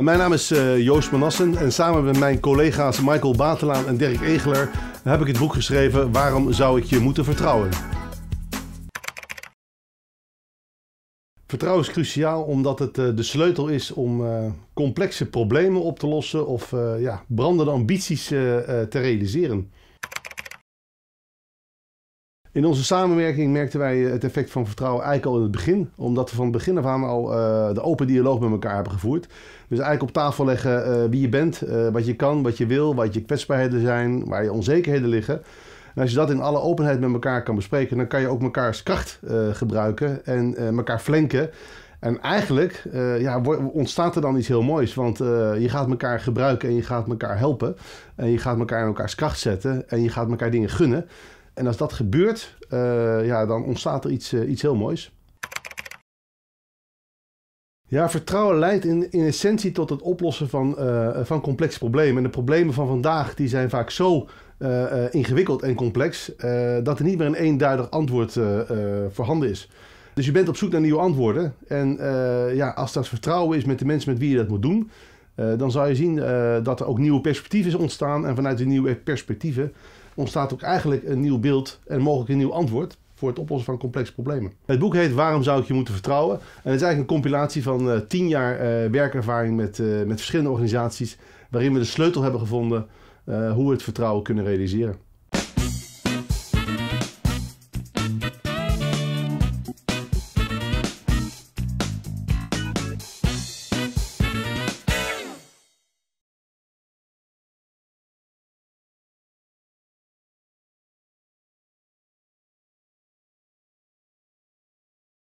Mijn naam is eh, Joost Manassen en samen met mijn collega's Michael Batelaan en Dirk Egeler heb ik het boek geschreven Waarom zou ik je moeten vertrouwen? Vertrouwen is cruciaal omdat het eh, de sleutel is om eh, complexe problemen op te lossen of ja, brandende ambities te realiseren. In onze samenwerking merkten wij het effect van vertrouwen eigenlijk al in het begin. Omdat we van het begin af aan al eh, de open dialoog met elkaar hebben gevoerd. Dus eigenlijk op tafel leggen eh, wie je bent, eh, wat je kan, wat je wil, wat je kwetsbaarheden zijn, waar je onzekerheden liggen. En als je dat in alle openheid met elkaar kan bespreken, dan kan je ook mekaars kracht gebruiken en elkaar flanken. En eigenlijk ja, ontstaat er dan iets heel moois. Want je gaat elkaar gebruiken en je gaat elkaar helpen. En je gaat elkaar in elkaars kracht zetten. En je gaat elkaar dingen gunnen. En als dat gebeurt, eh, ja, dan ontstaat er iets, eh, iets heel moois. Ja, vertrouwen leidt in, in essentie tot het oplossen van, eh, van complexe problemen. En de problemen van vandaag die zijn vaak zo ingewikkeld en complex dat er niet meer een eenduidig antwoord voorhanden is. Dus je bent op zoek naar nieuwe antwoorden. En ja, als dat vertrouwen is met de mensen met wie je dat moet doen, eh, dan zou je zien eh, dat er ook nieuwe perspectieven ontstaan. En vanuit die nieuwe perspectieven ontstaat ook eigenlijk een nieuw beeld en mogelijk een nieuw antwoord voor het oplossen van complexe problemen. Het boek heet Waarom zou ik je moeten vertrouwen? En het is eigenlijk een compilatie van eh, tien jaar werkervaring met, met verschillende organisaties, waarin we de sleutel hebben gevonden hoe we het vertrouwen kunnen realiseren.